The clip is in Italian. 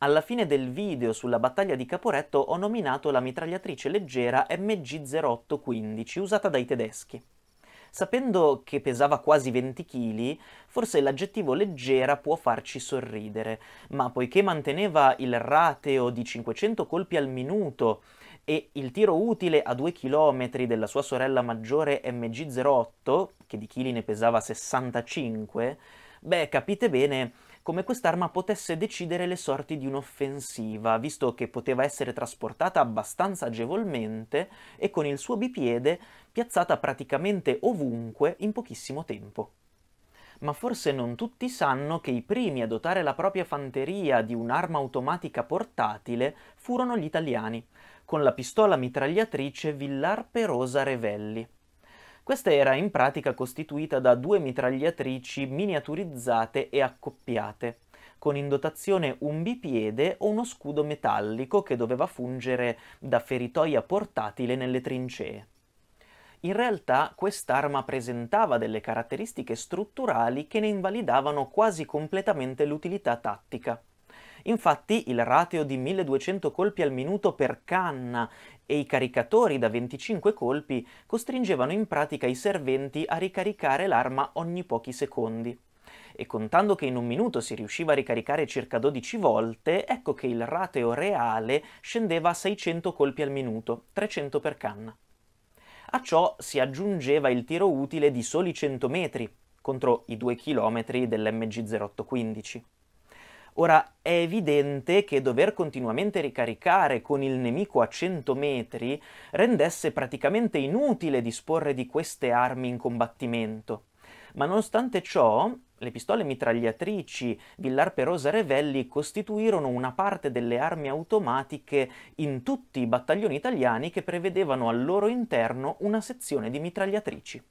Alla fine del video sulla battaglia di Caporetto ho nominato la mitragliatrice leggera MG0815 usata dai tedeschi. Sapendo che pesava quasi 20 kg, forse l'aggettivo leggera può farci sorridere, ma poiché manteneva il rateo di 500 colpi al minuto e il tiro utile a 2 km della sua sorella maggiore MG08, che di chili ne pesava 65, beh, capite bene come quest'arma potesse decidere le sorti di un'offensiva, visto che poteva essere trasportata abbastanza agevolmente e con il suo bipiede piazzata praticamente ovunque in pochissimo tempo ma forse non tutti sanno che i primi a dotare la propria fanteria di un'arma automatica portatile furono gli italiani, con la pistola mitragliatrice Villar Perosa Revelli. Questa era in pratica costituita da due mitragliatrici miniaturizzate e accoppiate, con in dotazione un bipiede o uno scudo metallico che doveva fungere da feritoia portatile nelle trincee. In realtà quest'arma presentava delle caratteristiche strutturali che ne invalidavano quasi completamente l'utilità tattica. Infatti il ratio di 1200 colpi al minuto per canna e i caricatori da 25 colpi costringevano in pratica i serventi a ricaricare l'arma ogni pochi secondi. E contando che in un minuto si riusciva a ricaricare circa 12 volte, ecco che il rateo reale scendeva a 600 colpi al minuto, 300 per canna. A ciò si aggiungeva il tiro utile di soli 100 metri, contro i 2 km dell'MG0815. Ora è evidente che dover continuamente ricaricare con il nemico a 100 metri rendesse praticamente inutile disporre di queste armi in combattimento. Ma nonostante ciò, le pistole mitragliatrici Villar Perosa Revelli costituirono una parte delle armi automatiche in tutti i battaglioni italiani che prevedevano al loro interno una sezione di mitragliatrici.